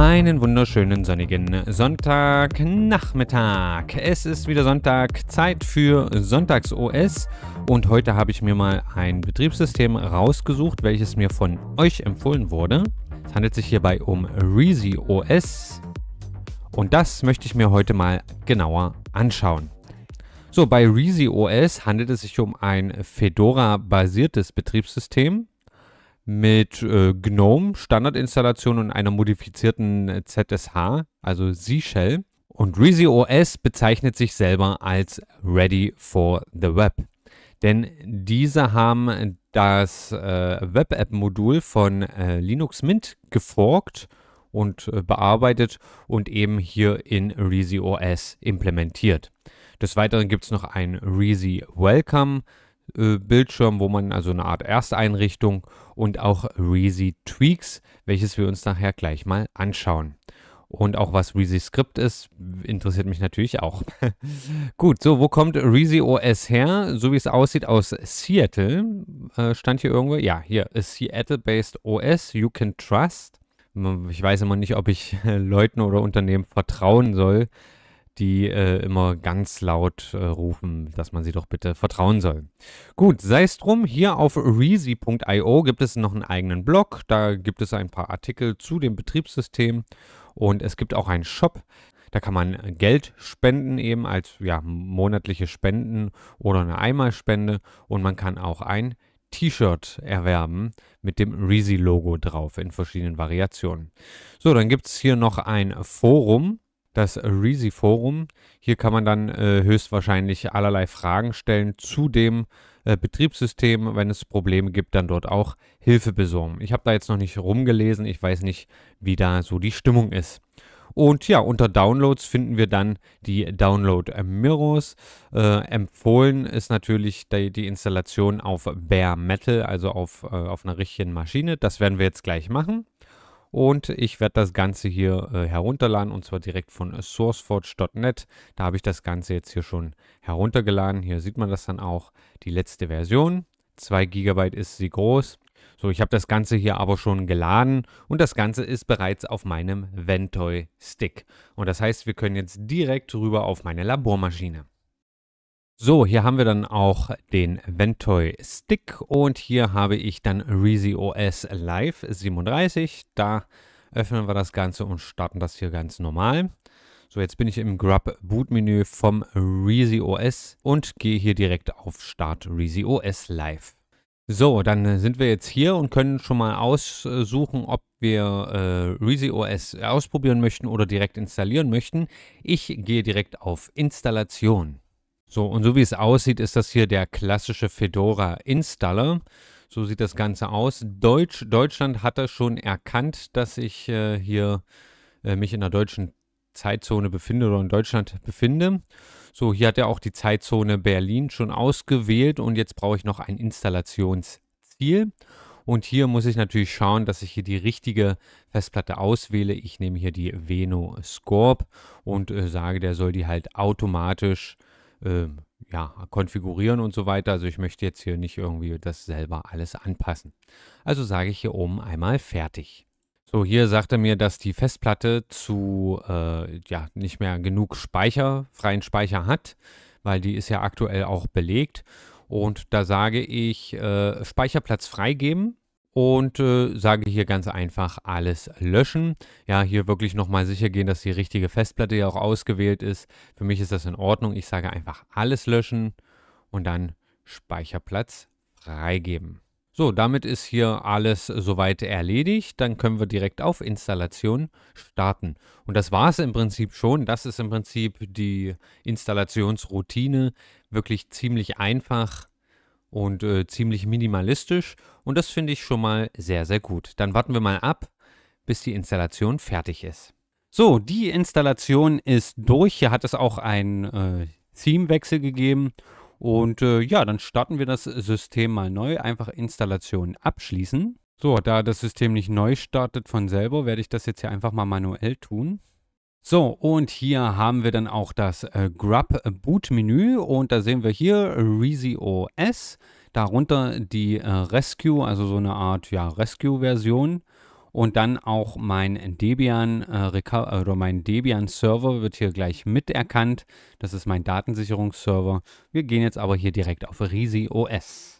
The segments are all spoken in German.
Einen wunderschönen sonnigen Sonntagnachmittag. Es ist wieder Sonntag, Zeit für Sonntags OS und heute habe ich mir mal ein Betriebssystem rausgesucht, welches mir von euch empfohlen wurde. Es handelt sich hierbei um Reezy OS und das möchte ich mir heute mal genauer anschauen. So, bei Reezy OS handelt es sich um ein Fedora-basiertes Betriebssystem mit äh, GNOME Standardinstallation und einer modifizierten ZSH, äh, also C-Shell. Und Reezy OS bezeichnet sich selber als Ready for the Web. Denn diese haben das äh, Web-App-Modul von äh, Linux Mint geforkt und äh, bearbeitet und eben hier in Reezy OS implementiert. Des Weiteren gibt es noch ein Reezy Welcome äh, Bildschirm, wo man also eine Art Ersteinrichtung und auch Reezy Tweaks, welches wir uns nachher gleich mal anschauen. Und auch was Reezy Script ist, interessiert mich natürlich auch. Gut, so, wo kommt Reezy OS her? So wie es aussieht, aus Seattle. Äh, stand hier irgendwo? Ja, hier. Seattle-based OS, you can trust. Ich weiß immer nicht, ob ich Leuten oder Unternehmen vertrauen soll, die äh, immer ganz laut äh, rufen, dass man sie doch bitte vertrauen soll. Gut, sei es drum, hier auf reezy.io gibt es noch einen eigenen Blog, da gibt es ein paar Artikel zu dem Betriebssystem und es gibt auch einen Shop. Da kann man Geld spenden, eben als ja, monatliche Spenden oder eine Einmalspende. Und man kann auch ein T-Shirt erwerben mit dem Reezy-Logo drauf in verschiedenen Variationen. So, dann gibt es hier noch ein Forum das Reezy Forum. Hier kann man dann äh, höchstwahrscheinlich allerlei Fragen stellen zu dem äh, Betriebssystem. Wenn es Probleme gibt, dann dort auch Hilfe besorgen. Ich habe da jetzt noch nicht rumgelesen. Ich weiß nicht, wie da so die Stimmung ist. Und ja, unter Downloads finden wir dann die Download Mirrors. Äh, empfohlen ist natürlich die, die, Installation auf Bare Metal, also auf, äh, auf einer richtigen Maschine. Das werden wir jetzt gleich machen. Und ich werde das Ganze hier äh, herunterladen und zwar direkt von sourceforge.net. Da habe ich das Ganze jetzt hier schon heruntergeladen. Hier sieht man das dann auch, die letzte Version. 2 GB ist sie groß. So, ich habe das Ganze hier aber schon geladen und das Ganze ist bereits auf meinem Ventoy Stick. Und das heißt, wir können jetzt direkt rüber auf meine Labormaschine. So, hier haben wir dann auch den Ventoy Stick und hier habe ich dann Reezy OS Live 37. Da öffnen wir das Ganze und starten das hier ganz normal. So, jetzt bin ich im Grub Boot Menü vom Reezy OS und gehe hier direkt auf Start Reezy OS Live. So, dann sind wir jetzt hier und können schon mal aussuchen, ob wir äh, Reezy OS ausprobieren möchten oder direkt installieren möchten. Ich gehe direkt auf Installation. So, und so wie es aussieht, ist das hier der klassische Fedora-Installer. So sieht das Ganze aus. Deutsch, Deutschland hat das schon erkannt, dass ich äh, hier äh, mich in der deutschen Zeitzone befinde oder in Deutschland befinde. So, hier hat er auch die Zeitzone Berlin schon ausgewählt und jetzt brauche ich noch ein Installationsziel. Und hier muss ich natürlich schauen, dass ich hier die richtige Festplatte auswähle. Ich nehme hier die Veno Scorp und äh, sage, der soll die halt automatisch ähm, ja, konfigurieren und so weiter. Also ich möchte jetzt hier nicht irgendwie das selber alles anpassen. Also sage ich hier oben einmal fertig. So, hier sagt er mir, dass die Festplatte zu, äh, ja, nicht mehr genug Speicher, freien Speicher hat, weil die ist ja aktuell auch belegt. Und da sage ich äh, Speicherplatz freigeben und äh, sage hier ganz einfach alles löschen. Ja, hier wirklich nochmal sicher gehen, dass die richtige Festplatte ja auch ausgewählt ist. Für mich ist das in Ordnung. Ich sage einfach alles löschen und dann Speicherplatz freigeben. So, damit ist hier alles soweit erledigt. Dann können wir direkt auf Installation starten. Und das war es im Prinzip schon. Das ist im Prinzip die Installationsroutine. Wirklich ziemlich einfach und äh, ziemlich minimalistisch und das finde ich schon mal sehr, sehr gut. Dann warten wir mal ab, bis die Installation fertig ist. So, die Installation ist durch. Hier hat es auch einen äh, Theme-Wechsel gegeben. Und äh, ja, dann starten wir das System mal neu. Einfach Installation abschließen. So, da das System nicht neu startet von selber, werde ich das jetzt hier einfach mal manuell tun. So, und hier haben wir dann auch das äh, Grub Boot Menü und da sehen wir hier Reezy OS, darunter die äh, Rescue, also so eine Art ja, Rescue-Version und dann auch mein Debian äh, oder mein Debian Server wird hier gleich miterkannt. Das ist mein Datensicherungsserver. Wir gehen jetzt aber hier direkt auf Risi OS.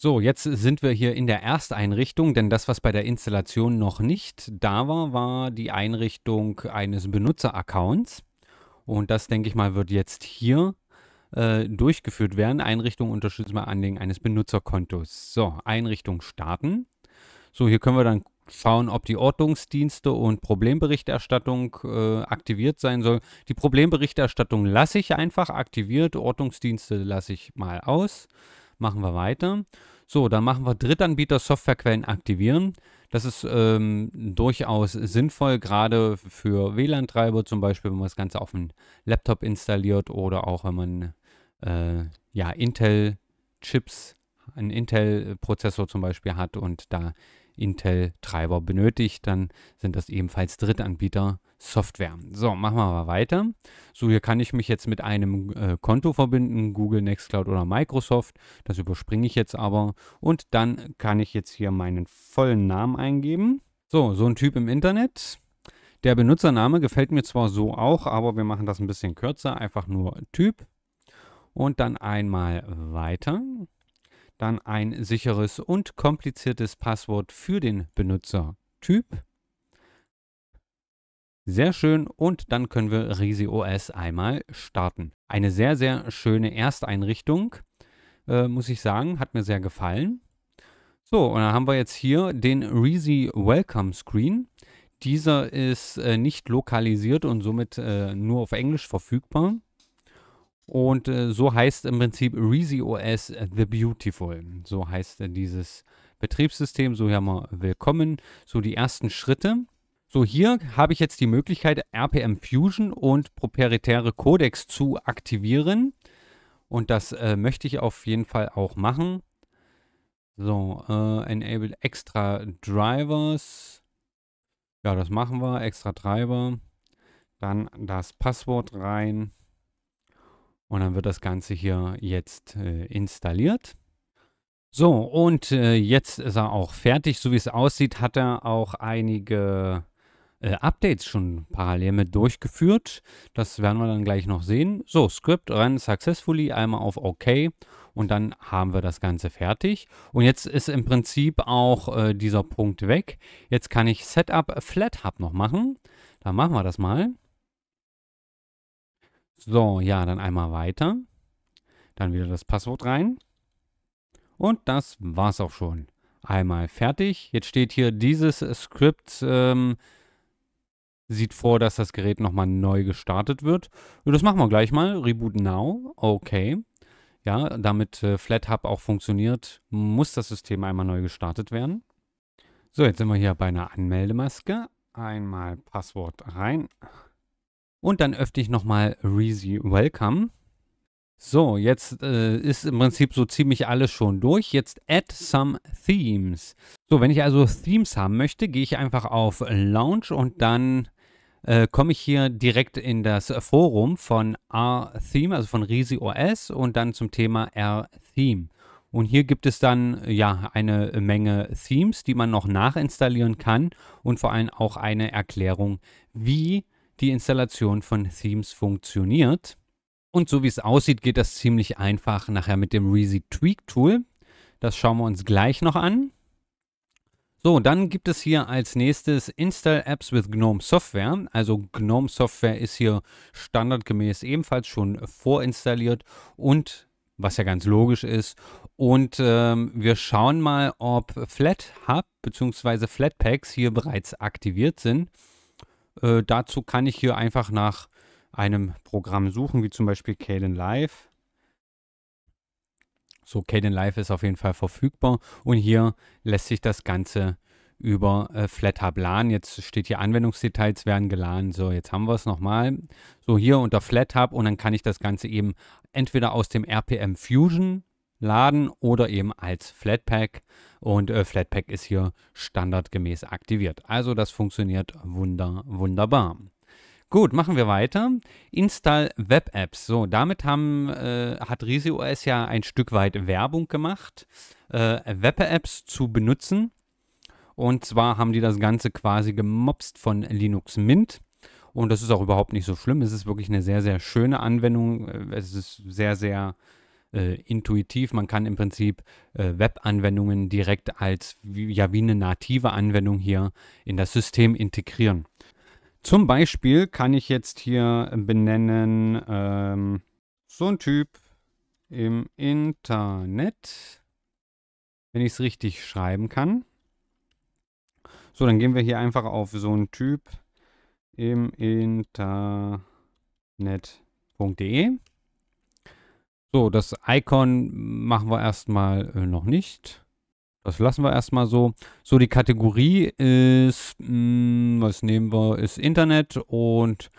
So, jetzt sind wir hier in der Ersteinrichtung, denn das, was bei der Installation noch nicht da war, war die Einrichtung eines Benutzeraccounts. Und das, denke ich mal, wird jetzt hier äh, durchgeführt werden. Einrichtung unterstützt mal Anlegen eines Benutzerkontos. So, Einrichtung starten. So, hier können wir dann schauen, ob die Ordnungsdienste und Problemberichterstattung äh, aktiviert sein soll. Die Problemberichterstattung lasse ich einfach aktiviert, Ordnungsdienste lasse ich mal aus. Machen wir weiter. So, dann machen wir Drittanbieter Softwarequellen aktivieren. Das ist ähm, durchaus sinnvoll, gerade für WLAN-Treiber zum Beispiel, wenn man das Ganze auf einem Laptop installiert oder auch wenn man äh, ja, Intel-Chips, einen Intel-Prozessor zum Beispiel hat und da Intel-Treiber benötigt, dann sind das ebenfalls Drittanbieter. Software. So, machen wir mal weiter. So, hier kann ich mich jetzt mit einem äh, Konto verbinden, Google, Nextcloud oder Microsoft. Das überspringe ich jetzt aber. Und dann kann ich jetzt hier meinen vollen Namen eingeben. So, so ein Typ im Internet. Der Benutzername gefällt mir zwar so auch, aber wir machen das ein bisschen kürzer. Einfach nur Typ. Und dann einmal weiter dann ein sicheres und kompliziertes Passwort für den Benutzertyp. Sehr schön und dann können wir RisiOS einmal starten. Eine sehr, sehr schöne Ersteinrichtung, äh, muss ich sagen, hat mir sehr gefallen. So, und dann haben wir jetzt hier den Risi Welcome Screen. Dieser ist äh, nicht lokalisiert und somit äh, nur auf Englisch verfügbar. Und äh, so heißt im Prinzip Reezy OS äh, The Beautiful. So heißt äh, dieses Betriebssystem. So hier mal willkommen. So die ersten Schritte. So, hier habe ich jetzt die Möglichkeit, RPM Fusion und proprietäre Codecs zu aktivieren. Und das äh, möchte ich auf jeden Fall auch machen. So, äh, Enable Extra Drivers. Ja, das machen wir. Extra Driver. Dann das Passwort rein. Und dann wird das Ganze hier jetzt äh, installiert. So, und äh, jetzt ist er auch fertig. So wie es aussieht, hat er auch einige äh, Updates schon parallel mit durchgeführt. Das werden wir dann gleich noch sehen. So, Script run successfully, einmal auf OK und dann haben wir das Ganze fertig. Und jetzt ist im Prinzip auch äh, dieser Punkt weg. Jetzt kann ich Setup Flat Hub noch machen. Dann machen wir das mal. So, ja, dann einmal weiter. Dann wieder das Passwort rein. Und das war's auch schon. Einmal fertig. Jetzt steht hier, dieses Script. ähm, sieht vor, dass das Gerät nochmal neu gestartet wird. Und das machen wir gleich mal. Reboot Now. Okay. Ja, damit äh, FlatHub auch funktioniert, muss das System einmal neu gestartet werden. So, jetzt sind wir hier bei einer Anmeldemaske. Einmal Passwort rein. Und dann öffne ich nochmal Reezy Welcome. So, jetzt äh, ist im Prinzip so ziemlich alles schon durch. Jetzt add some themes. So, wenn ich also Themes haben möchte, gehe ich einfach auf Launch und dann äh, komme ich hier direkt in das Forum von R-Theme, also von Risi OS und dann zum Thema R-Theme. Und hier gibt es dann ja eine Menge Themes, die man noch nachinstallieren kann und vor allem auch eine Erklärung, wie die Installation von Themes funktioniert. Und so wie es aussieht, geht das ziemlich einfach nachher mit dem Reezy Tweak Tool. Das schauen wir uns gleich noch an. So, dann gibt es hier als nächstes Install Apps with GNOME Software. Also GNOME Software ist hier standardgemäß ebenfalls schon vorinstalliert und was ja ganz logisch ist. Und ähm, wir schauen mal, ob FlatHub bzw. Flatpaks hier bereits aktiviert sind. Äh, dazu kann ich hier einfach nach einem Programm suchen, wie zum Beispiel Kden Live. So, Kden Live ist auf jeden Fall verfügbar und hier lässt sich das Ganze über äh, FlatHub laden. Jetzt steht hier Anwendungsdetails werden geladen. So, jetzt haben wir es nochmal. So, hier unter FlatHub und dann kann ich das Ganze eben entweder aus dem RPM Fusion laden oder eben als Flatpak. Und äh, Flatpak ist hier standardgemäß aktiviert. Also das funktioniert wunder, wunderbar. Gut, machen wir weiter. Install Web Apps. So, damit haben, äh, hat RisiOS ja ein Stück weit Werbung gemacht, äh, Web Apps zu benutzen. Und zwar haben die das Ganze quasi gemobst von Linux Mint. Und das ist auch überhaupt nicht so schlimm. Es ist wirklich eine sehr, sehr schöne Anwendung. Äh, es ist sehr, sehr äh, intuitiv. Man kann im Prinzip äh, Web-Anwendungen direkt als wie, ja, wie eine native Anwendung hier in das System integrieren. Zum Beispiel kann ich jetzt hier benennen ähm, so ein Typ im Internet, wenn ich es richtig schreiben kann. So, dann gehen wir hier einfach auf so ein Typ im Internet.de. So, das Icon machen wir erstmal äh, noch nicht. Das lassen wir erstmal so. So, die Kategorie ist, mh, hm, was nehmen wir, ist Internet und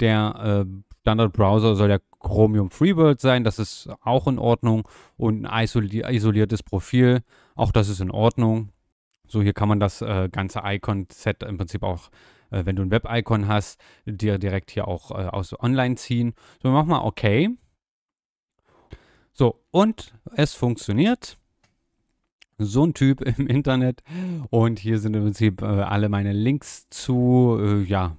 der äh, standard soll der Chromium Freebird sein. Das ist auch in Ordnung. Und ein isoli isoliertes Profil, auch das ist in Ordnung. So, hier kann man das äh, ganze Icon-Set im Prinzip auch, äh, wenn du ein Web-Icon hast, dir direkt hier auch äh, aus online ziehen. So, machen mal OK. So, und es funktioniert. So ein Typ im Internet. Und hier sind im Prinzip äh, alle meine Links zu, äh, ja,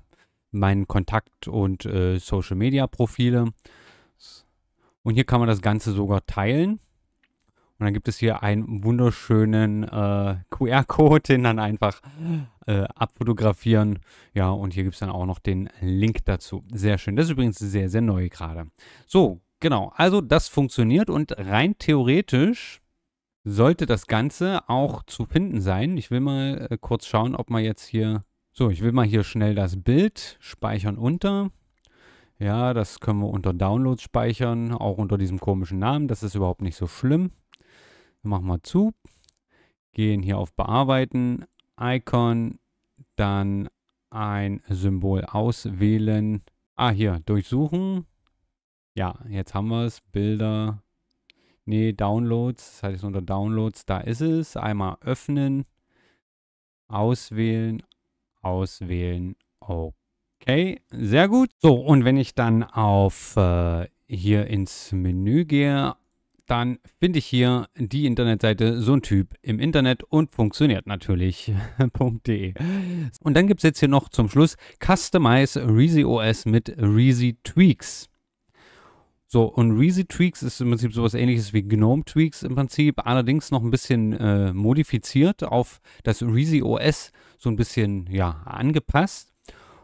meinen Kontakt- und äh, Social-Media-Profile. Und hier kann man das Ganze sogar teilen. Und dann gibt es hier einen wunderschönen äh, QR-Code, den dann einfach äh, abfotografieren. Ja, und hier gibt es dann auch noch den Link dazu. Sehr schön. Das ist übrigens sehr, sehr neu gerade. So, Genau, also das funktioniert und rein theoretisch sollte das Ganze auch zu finden sein. Ich will mal äh, kurz schauen, ob man jetzt hier... So, ich will mal hier schnell das Bild speichern unter. Ja, das können wir unter Downloads speichern, auch unter diesem komischen Namen. Das ist überhaupt nicht so schlimm. machen wir zu. Gehen hier auf Bearbeiten, Icon, dann ein Symbol auswählen. Ah, hier, durchsuchen. Ja, jetzt haben wir es. Bilder. Nee, Downloads. Das heißt unter Downloads. Da ist es. Einmal öffnen. Auswählen. Auswählen. Okay, sehr gut. So, und wenn ich dann auf äh, hier ins Menü gehe, dann finde ich hier die Internetseite so ein Typ im Internet und funktioniert natürlich.de. und dann gibt es jetzt hier noch zum Schluss Customize Reezy OS mit Reezy Tweaks. So, und Reezy Tweaks ist im Prinzip sowas ähnliches wie Gnome Tweaks im Prinzip, allerdings noch ein bisschen äh, modifiziert auf das Reezy OS, so ein bisschen, ja, angepasst.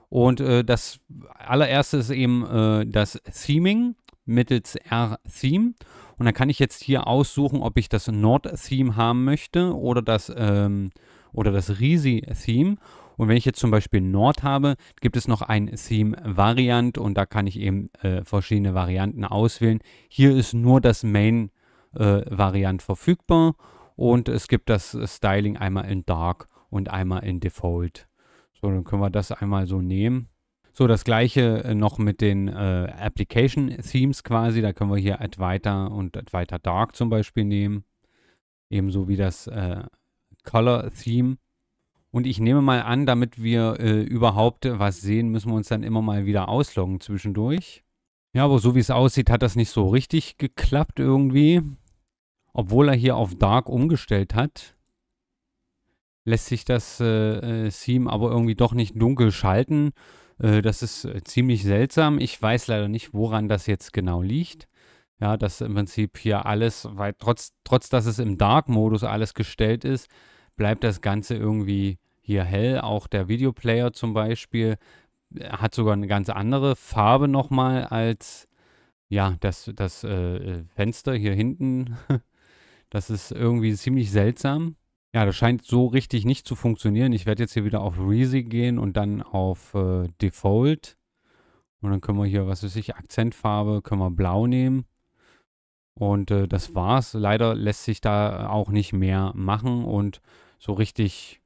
Und äh, das allererste ist eben äh, das Theming mittels R-Theme. Und dann kann ich jetzt hier aussuchen, ob ich das Nord-Theme haben möchte oder das, ähm, das Risi-Theme. Und wenn ich jetzt zum Beispiel Nord habe, gibt es noch ein Theme Variant und da kann ich eben äh, verschiedene Varianten auswählen. Hier ist nur das Main äh, Variant verfügbar und es gibt das Styling einmal in Dark und einmal in Default. So, dann können wir das einmal so nehmen. So, das gleiche äh, noch mit den äh, Application Themes quasi. Da können wir hier Advaita und Advaita Dark zum Beispiel nehmen. Ebenso wie das äh, Color Theme. Und ich nehme mal an, damit wir äh, überhaupt was sehen, müssen wir uns dann immer mal wieder ausloggen zwischendurch. Ja, aber so wie es aussieht, hat das nicht so richtig geklappt irgendwie. Obwohl er hier auf Dark umgestellt hat, lässt sich das äh, äh, Theme aber irgendwie doch nicht dunkel schalten. Äh, das ist äh, ziemlich seltsam. Ich weiß leider nicht, woran das jetzt genau liegt. Ja, dass im Prinzip hier alles, weil trotz, trotz dass es im Dark-Modus alles gestellt ist, bleibt das Ganze irgendwie hier hell. Auch der Videoplayer zum Beispiel äh, hat sogar eine ganz andere Farbe nochmal als ja, das, das äh, äh Fenster hier hinten. Das ist irgendwie ziemlich seltsam. Ja, das scheint so richtig nicht zu funktionieren. Ich werde jetzt hier wieder auf Reezy gehen und dann auf äh, Default. Und dann können wir hier, was weiß ich, Akzentfarbe, können wir blau nehmen. Und äh, das war's. Leider lässt sich da auch nicht mehr machen und so richtig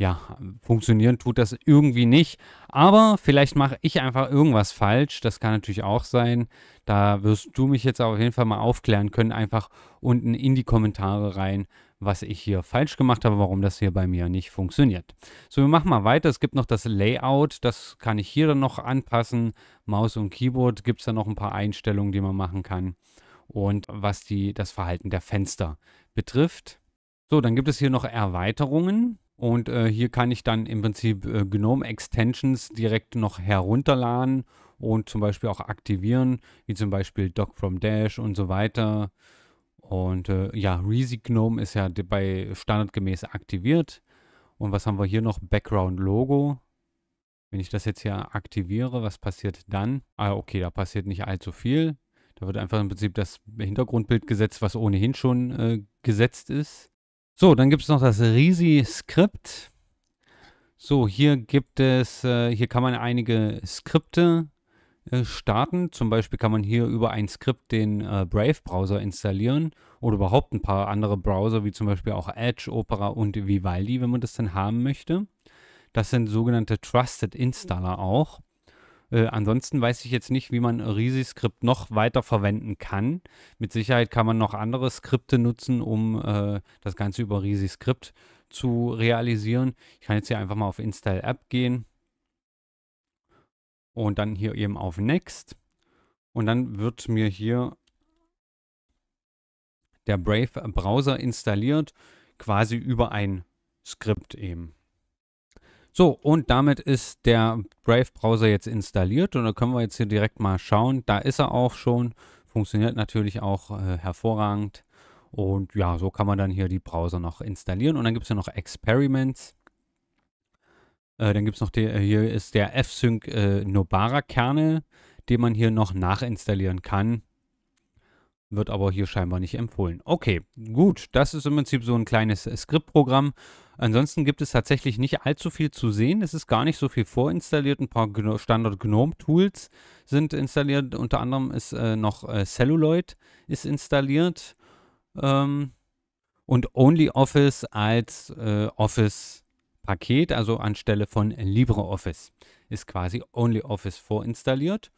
ja, funktionieren tut das irgendwie nicht. Aber vielleicht mache ich einfach irgendwas falsch. Das kann natürlich auch sein. Da wirst du mich jetzt auf jeden Fall mal aufklären können. Einfach unten in die Kommentare rein, was ich hier falsch gemacht habe, warum das hier bei mir nicht funktioniert. So, wir machen mal weiter. Es gibt noch das Layout. Das kann ich hier dann noch anpassen. Maus und Keyboard gibt es da noch ein paar Einstellungen, die man machen kann. Und was die, das Verhalten der Fenster betrifft. So, dann gibt es hier noch Erweiterungen. Und äh, hier kann ich dann im Prinzip äh, Gnome-Extensions direkt noch herunterladen und zum Beispiel auch aktivieren, wie zum Beispiel Doc from Dash und so weiter. Und äh, ja, Reezy Gnome ist ja bei standardgemäß aktiviert. Und was haben wir hier noch? Background Logo. Wenn ich das jetzt hier aktiviere, was passiert dann? Ah, okay, da passiert nicht allzu viel. Da wird einfach im Prinzip das Hintergrundbild gesetzt, was ohnehin schon äh, gesetzt ist. So, dann gibt es noch das Risi-Skript. So, hier gibt es, äh, hier kann man einige Skripte äh, starten. Zum Beispiel kann man hier über ein Skript den äh, Brave-Browser installieren oder überhaupt ein paar andere Browser, wie zum Beispiel auch Edge, Opera und Vivaldi, wenn man das dann haben möchte. Das sind sogenannte Trusted Installer auch. Äh, ansonsten weiß ich jetzt nicht, wie man Risi-Skript noch weiter verwenden kann. Mit Sicherheit kann man noch andere Skripte nutzen, um äh, das Ganze über Risi-Skript zu realisieren. Ich kann jetzt hier einfach mal auf Install App gehen und dann hier eben auf Next. Und dann wird mir hier der Brave Browser installiert, quasi über ein Skript eben. So, und damit ist der Brave-Browser jetzt installiert und da können wir jetzt hier direkt mal schauen. Da ist er auch schon, funktioniert natürlich auch äh, hervorragend. Und ja, so kann man dann hier die Browser noch installieren. Und dann gibt es ja noch Experiments. Äh, dann gibt es noch, die, äh, hier ist der F-Sync äh, Nobara-Kernel, den man hier noch nachinstallieren kann. Wird aber hier scheinbar nicht empfohlen. Okay, gut. Das ist im Prinzip so ein kleines äh, Skriptprogramm. Ansonsten gibt es tatsächlich nicht allzu viel zu sehen. Es ist gar nicht so viel vorinstalliert. Ein paar Standard-Gnome-Tools sind installiert. Unter anderem ist äh, noch äh, Celluloid ist installiert. Ähm, und OnlyOffice als äh, Office-Paket, also anstelle von LibreOffice, ist quasi OnlyOffice vorinstalliert.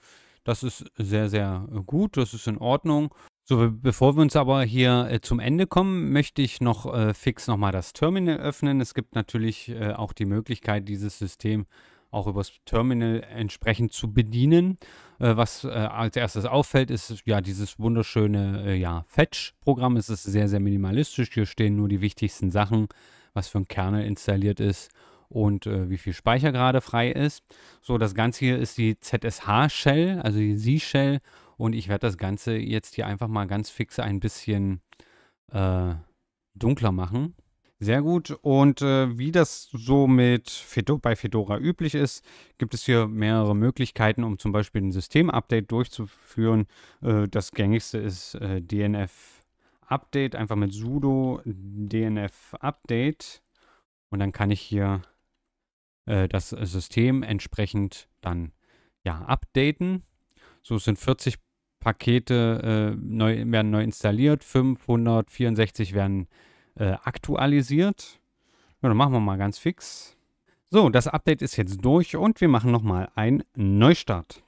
Das ist sehr, sehr äh, gut, das ist in Ordnung. So, bevor wir uns aber hier äh, zum Ende kommen, möchte ich noch äh, fix nochmal das Terminal öffnen. Es gibt natürlich äh, auch die Möglichkeit, dieses System auch übers Terminal entsprechend zu bedienen. Äh, was äh, als erstes auffällt, ist ja dieses wunderschöne äh, ja, Fetch-Programm. Es ist sehr, sehr minimalistisch. Hier stehen nur die wichtigsten Sachen, was für ein Kernel installiert ist und äh, wie viel Speicher gerade frei ist. So, das Ganze hier ist die ZSH-Shell, also die Z-Shell. Und ich werde das Ganze jetzt hier einfach mal ganz fix ein bisschen äh, dunkler machen. Sehr gut. Und äh, wie das so mit Fedo bei Fedora üblich ist, gibt es hier mehrere Möglichkeiten, um zum Beispiel ein System-Update durchzuführen. Äh, das gängigste ist äh, DNF-Update, einfach mit sudo DNF-Update. Und dann kann ich hier äh, das System entsprechend dann ja, updaten. So sind 40 Pakete äh, neu, werden neu installiert, 564 werden äh, aktualisiert. Ja, dann machen wir mal ganz fix. So, das Update ist jetzt durch und wir machen nochmal einen Neustart.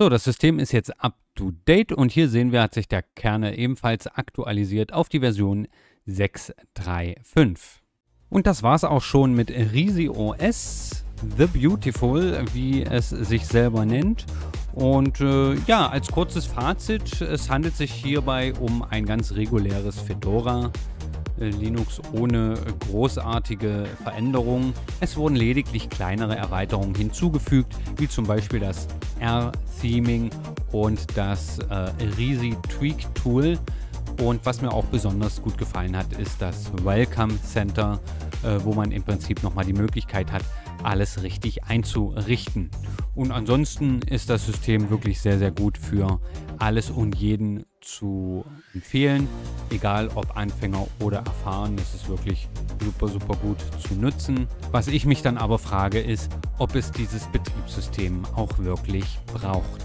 So, das System ist jetzt up to date und hier sehen wir, hat sich der Kerne ebenfalls aktualisiert auf die Version 6.3.5. Und das war's auch schon mit Risi OS, The Beautiful, wie es sich selber nennt. Und äh, ja, als kurzes Fazit, es handelt sich hierbei um ein ganz reguläres Fedora. Äh, Linux ohne großartige Veränderungen. Es wurden lediglich kleinere Erweiterungen hinzugefügt, wie zum Beispiel das R-Theming und das äh, Risi Tweak Tool. Und was mir auch besonders gut gefallen hat, ist das Welcome Center, äh, wo man im Prinzip nochmal die Möglichkeit hat, alles richtig einzurichten. Und ansonsten ist das System wirklich sehr, sehr gut für alles und jeden zu empfehlen, egal ob Anfänger oder erfahren. ist es wirklich super, super gut zu nutzen. Was ich mich dann aber frage, ist, ob es dieses Betriebssystem auch wirklich braucht.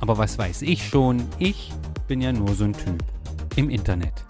Aber was weiß ich schon? Ich bin ja nur so ein Typ im Internet.